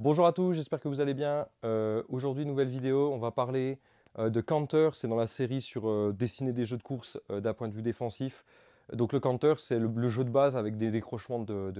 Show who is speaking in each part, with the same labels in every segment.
Speaker 1: Bonjour à tous, j'espère que vous allez bien. Euh, aujourd'hui, nouvelle vidéo, on va parler euh, de counter. C'est dans la série sur euh, dessiner des jeux de course d'un point de vue défensif. Donc le counter, c'est le, jeu de base avec des décrochements de,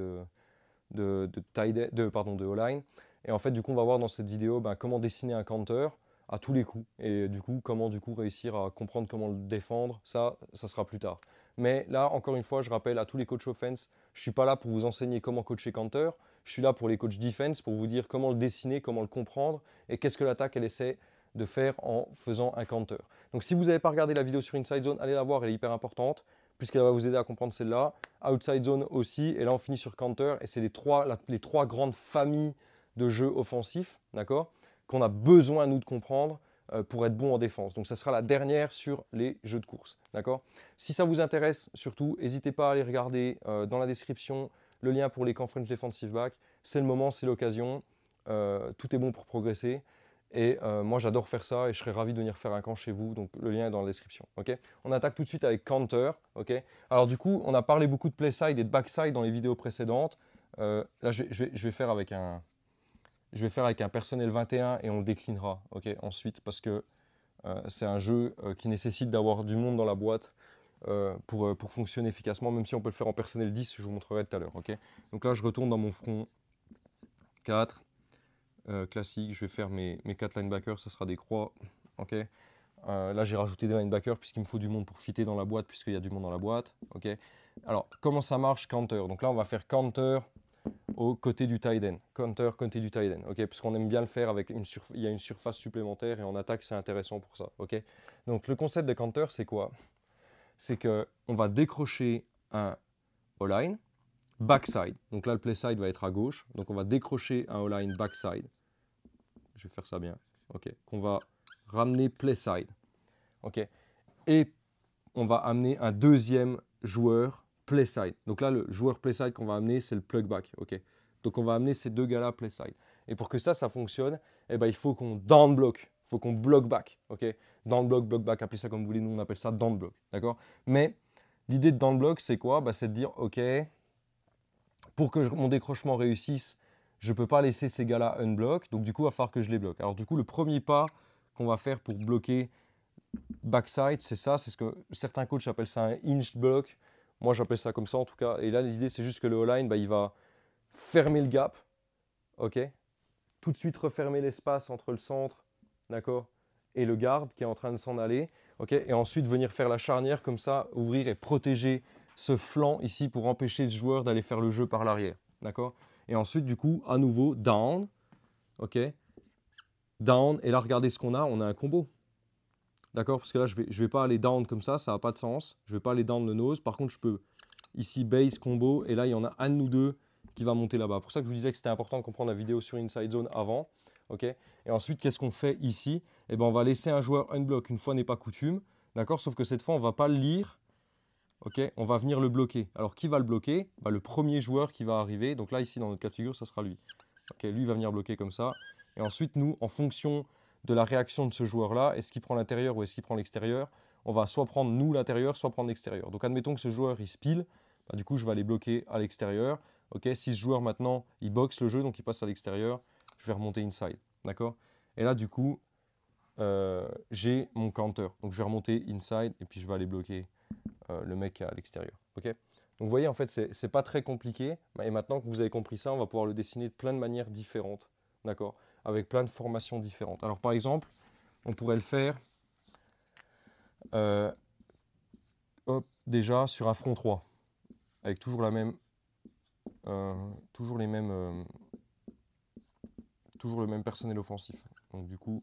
Speaker 1: de, de, pardon, de line Et en fait, du coup, on va voir dans cette vidéo ben, comment dessiner un counter à tous les coups. Et du coup, comment du coup réussir à comprendre comment le défendre, ça, ça sera plus tard. Mais là, encore une fois, je rappelle à tous les coachs offense, je ne suis pas là pour vous enseigner comment coacher counter je suis là pour les coachs defense, pour vous dire comment le dessiner, comment le comprendre et qu'est-ce que l'attaque elle essaie de faire en faisant un counter. Donc si vous n'avez pas regardé la vidéo sur Inside Zone, allez la voir, elle est hyper importante puisqu'elle va vous aider à comprendre celle-là. Outside Zone aussi, et là on finit sur counter et c'est les trois, grandes familles de jeux offensifs, d'accord Qu'on a besoin nous de comprendre euh, pour être bon en défense. Donc ça sera la dernière sur les jeux de course. Si ça vous intéresse, surtout, n'hésitez pas à aller regarder euh, dans la description le lien pour les camps French Defensive Back. C'est le moment, c'est l'occasion. Euh, tout est bon pour progresser. Et euh, moi, j'adore faire ça et je serais ravi de venir faire un camp chez vous. Donc, le lien est dans la description. on attaque tout de suite avec Counter. Alors, du coup, on a parlé beaucoup de playside et de backside dans les vidéos précédentes. Euh, là, je vais, faire avec un, je vais faire avec un personnel 21 et on le déclinera ensuite parce que c'est un jeu qui nécessite d'avoir du monde dans la boîte euh, pour, euh, pour, fonctionner efficacement, même si on peut le faire en personnel 10, je vous montrerai tout à l'heure. ok Donc là, je retourne dans mon front 4, euh, classique, je vais faire mes, mes 4 linebackers, ça sera des croix. ok là, j'ai rajouté des linebackers puisqu'il me faut du monde pour fitter dans la boîte puisqu'il y a du monde dans la boîte. ok Alors, comment ça marche counter Donc là, on va faire counter au côté du tight end. Counter côté du tight end. ok parce aime bien le faire avec une Il y a une surface supplémentaire et en attaque, c'est intéressant pour ça. ok Donc, le concept de counter, c'est quoi c'est qu'on va décrocher un all-line backside. Donc là, le play side va être à gauche. Donc on va décrocher un all-line backside. Je vais faire ça bien. OK. Qu'on va ramener play side, OK. Et on va amener un deuxième joueur play side, Donc là, le joueur playside qu'on va amener, c'est le plug back. OK. Donc on va amener ces deux gars-là play side, Et pour que ça, ça fonctionne, eh ben, il faut qu'on down block faut qu'on bloque back, ok Dans le bloc, block back, appelez ça comme vous voulez, nous on appelle ça dans le bloc, d'accord Mais l'idée de dans le bloc, c'est quoi bah, C'est de dire, ok, pour que mon décrochement réussisse, je ne peux pas laisser ces gars-là unblock, donc du coup, il va falloir que je les bloque. Alors du coup, le premier pas qu'on va faire pour bloquer backside, c'est ça, c'est ce que certains coachs appellent ça un inch block, moi j'appelle ça comme ça en tout cas, et là l'idée c'est juste que le all-line, bah, il va fermer le gap, ok Tout de suite refermer l'espace entre le centre d'accord Et le garde qui est en train de s'en aller, ok Et ensuite venir faire la charnière comme ça, ouvrir et protéger ce flanc ici pour empêcher ce joueur d'aller faire le jeu par l'arrière, d'accord Et ensuite, du coup, à nouveau, down, ok Down, et là, regardez ce qu'on a, on a un combo. D'accord Parce que là, je ne vais, pas aller down comme ça, ça n'a pas de sens. Je ne vais pas aller down le nose. Par contre, je peux ici base, combo, et là, il y en a un nous deux qui va monter là-bas. pour ça que je vous disais que c'était important de comprendre la vidéo sur Inside Zone avant ok Et ensuite, qu'est-ce qu'on fait ici eh ben, on va laisser un joueur unblock une fois n'est pas coutume, d'accord Sauf que cette fois, on va pas le lire, ok On va venir le bloquer. Alors, qui va le bloquer bah, Le premier joueur qui va arriver. Donc là, ici, dans notre cas de figure, ça sera lui. Ok, lui va venir bloquer comme ça. Et ensuite, nous, en fonction de la réaction de ce joueur-là, est-ce qu'il prend l'intérieur ou est-ce qu'il prend l'extérieur On va soit prendre nous l'intérieur, soit prendre l'extérieur. Donc admettons que ce joueur il spile, bah, du coup je vais aller bloquer à l'extérieur. Ok, si ce joueur maintenant il boxe le jeu, donc il passe à l'extérieur, je vais remonter inside. D'accord Et là, du coup, euh, j'ai mon counter. Donc, je vais remonter inside et puis je vais aller bloquer euh, le mec à l'extérieur. OK Donc, vous voyez, en fait, c'est pas très compliqué. Et maintenant que vous avez compris ça, on va pouvoir le dessiner de plein de manières différentes. D'accord Avec plein de formations différentes. Alors, par exemple, on pourrait le faire euh, hop, déjà sur un front 3. Avec toujours la même... toujours les mêmes toujours le même personnel offensif. Donc du coup,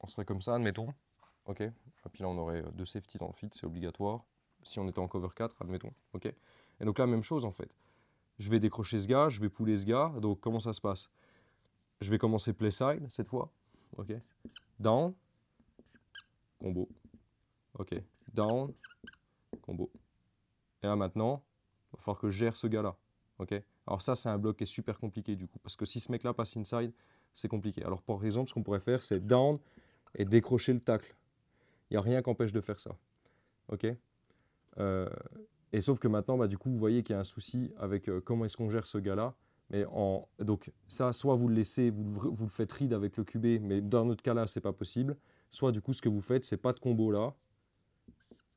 Speaker 1: on serait comme ça, admettons. Ok. Et puis là, on aurait euh, deux safety dans le fit, c'est obligatoire. Si on était en cover 4, admettons. Ok. Et donc là, même chose en fait. Je vais décrocher ce gars, je vais pouler ce gars. Donc comment ça se passe Je vais commencer play side cette fois. Ok. Down. Combo. Ok. Down. Combo. Et là maintenant, il va falloir que je gère ce gars-là. Ok. Alors ça, c'est un bloc qui est super compliqué du coup, parce que si ce mec-là passe inside, c'est compliqué. Alors par exemple, ce qu'on pourrait faire, c'est down et décrocher le tackle. Il n'y a rien qui empêche de faire ça. OK euh, Et sauf que maintenant, bah, du coup, vous voyez qu'il y a un souci avec euh, comment est-ce qu'on gère ce gars-là. Mais en, donc ça, soit vous le laissez, vous, le faites read avec le QB, mais dans notre cas-là, c'est pas possible. Soit du coup, ce que vous faites, c'est pas de combo là.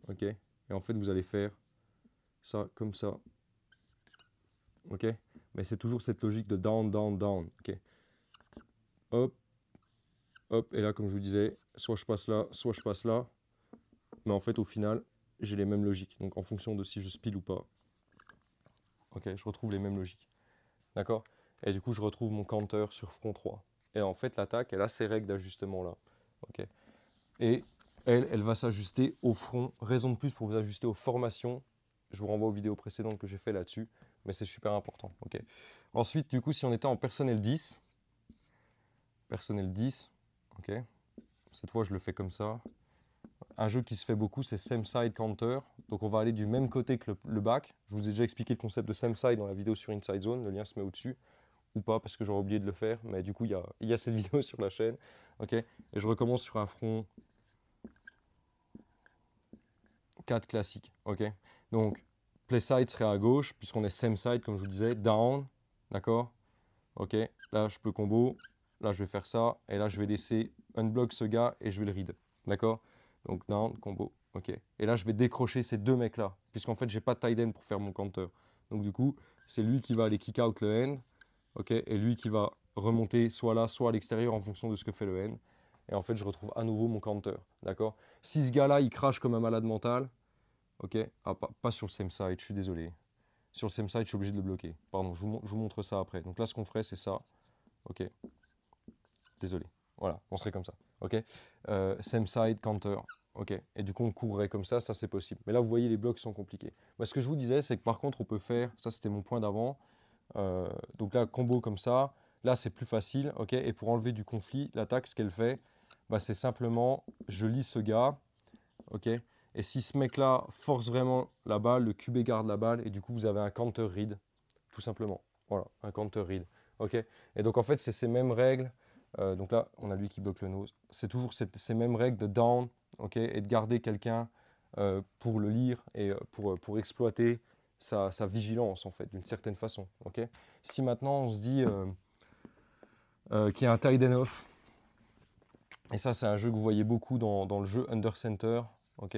Speaker 1: OK Et en fait, vous allez faire ça comme ça OK? Mais c'est toujours cette logique de down, down, down. OK? Hop, hop, et là, comme je vous disais, soit je passe là, soit je passe là. Mais en fait, au final, j'ai les mêmes logiques. Donc, en fonction de si je spile ou pas, ok, je retrouve les mêmes logiques. D'accord Et du coup, je retrouve mon counter sur front 3. Et en fait, l'attaque, elle a ses règles d'ajustement là. ok. Et elle, elle va s'ajuster au front. Raison de plus pour vous ajuster aux formations je vous renvoie aux vidéos précédentes que j'ai fait là-dessus, mais c'est super important. Ensuite, du coup, si on était en personnel 10, personnel 10, ok. Cette fois, je le fais comme ça. Un jeu qui se fait beaucoup, c'est same side counter. Donc, on va aller du même côté que le, bac. Je vous ai déjà expliqué le concept de same side dans la vidéo sur Inside Zone. Le lien se met au-dessus ou pas parce que j'aurais oublié de le faire. Mais du coup, il y a, cette vidéo sur la chaîne. Ok. Et je recommence sur un front 4 classiques. ok Donc, play side serait à gauche, puisqu'on est same side, comme je vous disais, down, d'accord Ok, là je peux combo, là je vais faire ça, et là je vais laisser unblock ce gars et je vais le read, d'accord Donc down, combo, ok. Et là je vais décrocher ces deux mecs là, puisqu'en fait j'ai pas tight end pour faire mon counter. Donc du coup, c'est lui qui va aller kick out le end, ok, et lui qui va remonter soit là, soit à l'extérieur en fonction de ce que fait le end et en fait je retrouve à nouveau mon counter, d'accord Si ce gars-là il crache comme un malade mental, ok ah, pas, sur le same side, je suis désolé. Sur le same side, je suis obligé de le bloquer. Pardon, je vous, montre ça après. Donc là, ce qu'on ferait, c'est ça, ok Désolé. Voilà, on serait comme ça, ok euh, Same side, counter, ok Et du coup, on courrait comme ça, ça c'est possible. Mais là, vous voyez, les blocs sont compliqués. ce que je vous disais, c'est que par contre, on peut faire, ça c'était mon point d'avant, euh, donc là, combo comme ça, Là, c'est plus facile. ok et pour enlever du conflit, l'attaque, ce qu'elle fait, bah, c'est simplement je lis ce gars. ok et si ce mec-là force vraiment la balle, le QB garde la balle, et du coup, vous avez un counter read, tout simplement. Voilà, un counter read. ok et donc, en fait, c'est ces mêmes règles. Euh, donc là, on a lui qui bloque le nose. C'est toujours ces mêmes règles de down ok et de garder quelqu'un euh, pour le lire et euh, pour, pour exploiter sa, vigilance, en fait, d'une certaine façon. ok si maintenant, on se dit. Euh, qui est un tied-and-off Et ça, c'est un jeu que vous voyez beaucoup dans, le jeu Under Center. ok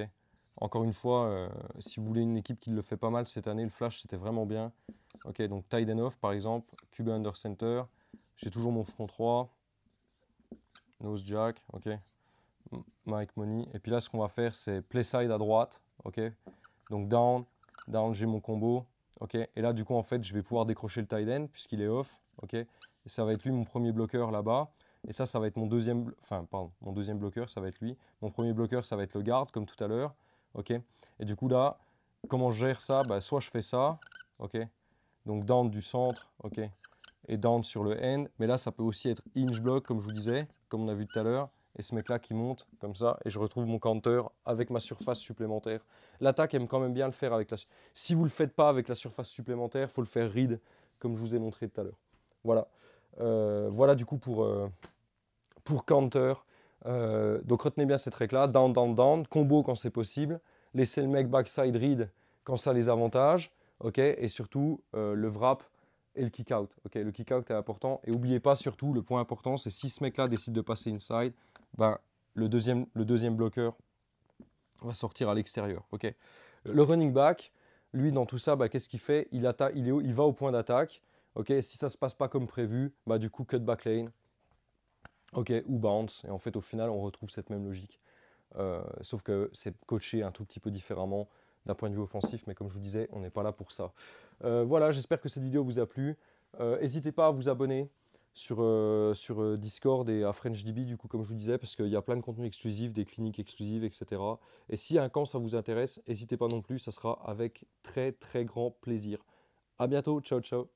Speaker 1: Encore une fois, euh, si vous voulez une équipe qui le fait pas mal cette année, le Flash, c'était vraiment bien. ok Donc tied-and-off par exemple, Cuba Under Center. J'ai toujours mon front 3. Nose Jack, ok Mike Money. Et puis là, ce qu'on va faire, c'est play side à droite, ok Donc down, down, j'ai mon combo, ok Et là, du coup, en fait, je vais pouvoir décrocher le tight end puisqu'il est off, ok ça va être lui mon premier bloqueur là-bas. Et ça, ça va être mon deuxième, enfin, pardon, mon deuxième bloqueur, ça va être lui. Mon premier bloqueur, ça va être le garde, comme tout à l'heure. OK Et du coup, là, comment je gère ça bah, Soit je fais ça, OK Donc down du centre, OK Et down sur le end. Mais là, ça peut aussi être inch block, comme je vous disais, comme on a vu tout à l'heure. Et ce mec-là qui monte, comme ça, et je retrouve mon counter avec ma surface supplémentaire. L'attaque aime quand même bien le faire avec la... Si vous ne le faites pas avec la surface supplémentaire, il faut le faire read, comme je vous ai montré tout à l'heure. Voilà. Euh, voilà du coup pour, euh, pour counter. Euh, donc retenez bien cette règle-là, down, down, down, combo quand c'est possible, laissez le mec backside read quand ça les avantages, et surtout le wrap et le kick out. le kick out est important. Et n'oubliez pas surtout, le point important, c'est si ce mec-là décide de passer inside, ben, le, deuxième, le deuxième bloqueur va sortir à l'extérieur. le running back, lui, dans tout ça, ben, qu'est-ce qu'il fait il va au point d'attaque. Ok, si ça se passe pas comme prévu, bah du coup cut back lane, ok, ou bounce. Et en fait, au final, on retrouve cette même logique. Euh, sauf que c'est coaché un tout petit peu différemment d'un point de vue offensif, mais comme je vous disais, on n'est pas là pour ça. Euh, voilà, j'espère que cette vidéo vous a plu. Euh, n'hésitez pas à vous abonner sur, sur Discord et à FrenchDB, du coup, comme je vous disais, parce qu'il y a plein de contenus exclusifs, des cliniques exclusives, etc. Et si un camp, ça vous intéresse, n'hésitez pas non plus, ça sera avec très, très grand plaisir. À bientôt, ciao, ciao.